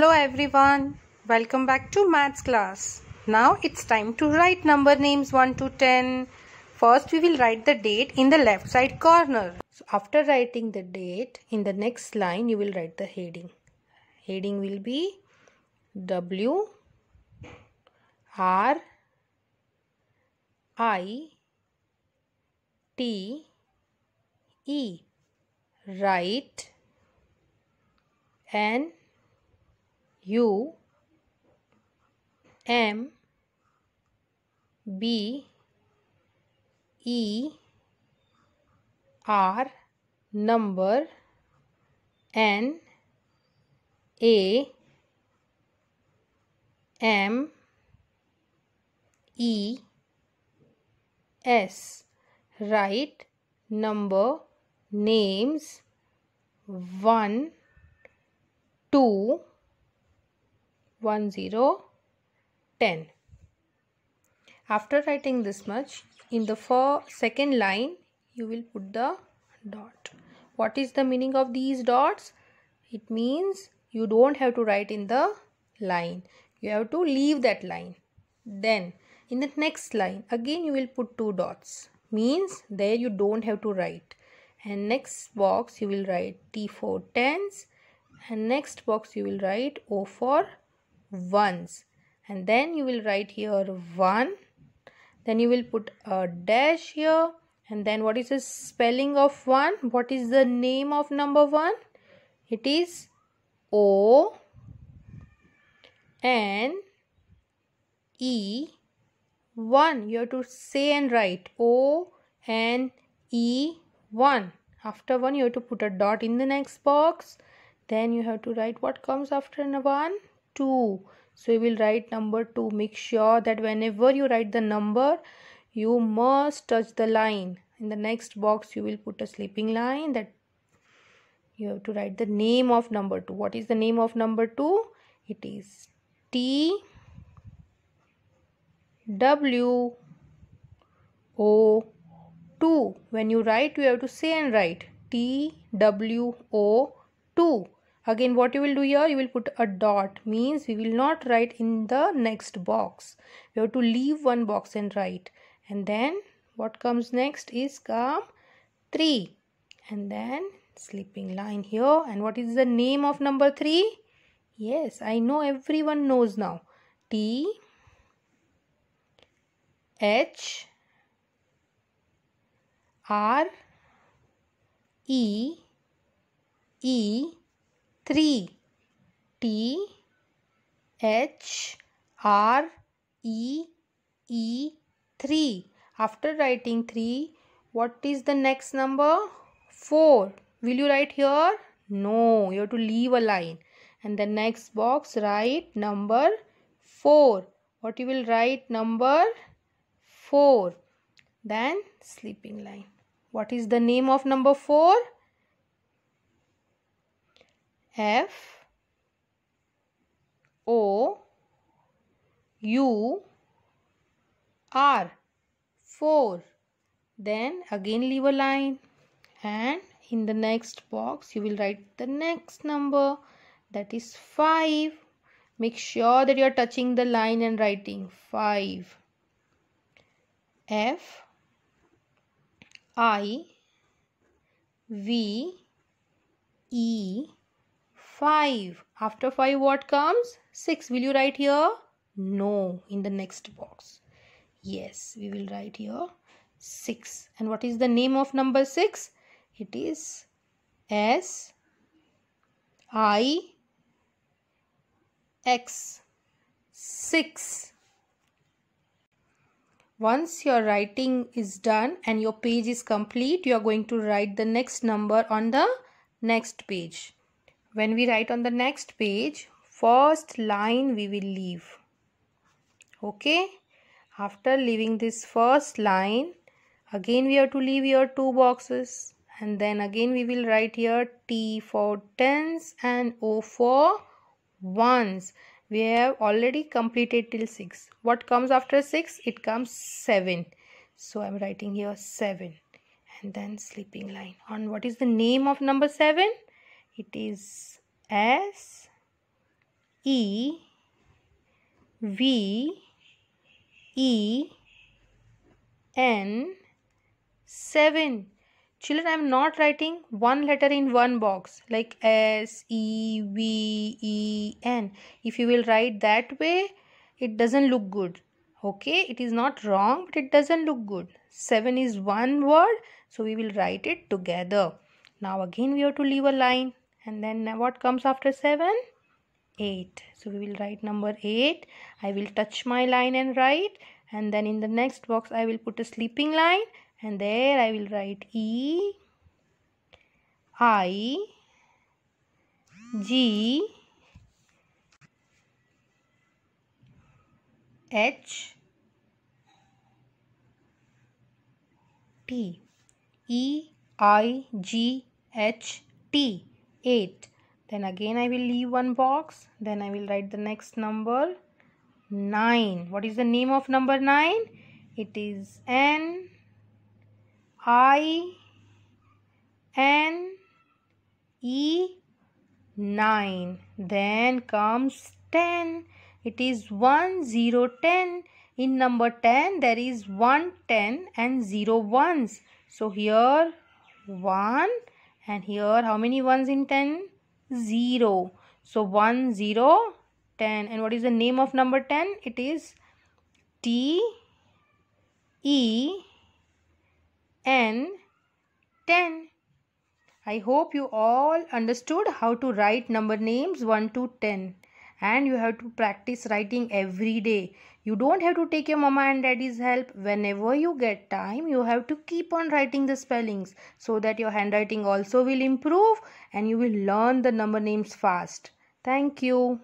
Hello everyone, welcome back to maths class. Now it's time to write number names 1 to 10. First we will write the date in the left side corner. So after writing the date, in the next line you will write the heading. Heading will be W R I T E. Write and U M B E R number N A M E S write number names one two one zero ten. After writing this much, in the for second line, you will put the dot. What is the meaning of these dots? It means you don't have to write in the line. You have to leave that line. Then, in the next line, again you will put two dots. Means there you don't have to write. And next box you will write T for tens. And next box you will write O for ones and then you will write here 1 then you will put a dash here and then what is the spelling of 1 what is the name of number 1 it is O N E 1 you have to say and write O N E 1 after 1 you have to put a dot in the next box then you have to write what comes after 1 2 so you will write number 2 make sure that whenever you write the number you must touch the line in the next box you will put a sleeping line that you have to write the name of number 2 what is the name of number 2 it is T W O 2 when you write you have to say and write T W O 2 again what you will do here you will put a dot means we will not write in the next box we have to leave one box and write and then what comes next is come 3 and then sleeping line here and what is the name of number 3 yes i know everyone knows now t h r e e three T H R E E 3 after writing 3 what is the next number 4 will you write here no you have to leave a line and the next box write number 4 what you will write number 4 then sleeping line what is the name of number 4 F O U R 4 then again leave a line and in the next box you will write the next number that is 5 make sure that you are touching the line and writing 5 F I V E 5. After 5 what comes? 6. Will you write here? No. In the next box. Yes, we will write here 6. And what is the name of number 6? It is S I X 6. Once your writing is done and your page is complete, you are going to write the next number on the next page when we write on the next page first line we will leave okay after leaving this first line again we have to leave here two boxes and then again we will write here T for tens and O for ones we have already completed till 6 what comes after 6 it comes 7 so I'm writing here 7 and then sleeping line on what is the name of number 7 it is S E V E N 7 children i am not writing one letter in one box like s e v e n if you will write that way it doesn't look good okay it is not wrong but it doesn't look good 7 is one word so we will write it together now again we have to leave a line and then what comes after 7 8 so we will write number 8 i will touch my line and write and then in the next box i will put a sleeping line and there i will write e i g h t e i g h t 8 then again I will leave one box then I will write the next number 9 what is the name of number 9 it is N I N E 9 then comes 10 it is 1 0 10 in number 10 there is 1 10 and 0 ones so here 1 and here how many ones in 10 0 so 1 0 10 and what is the name of number 10 it is T E N 10 I hope you all understood how to write number names 1 to 10 and you have to practice writing every day you don't have to take your mama and daddy's help whenever you get time you have to keep on writing the spellings so that your handwriting also will improve and you will learn the number names fast thank you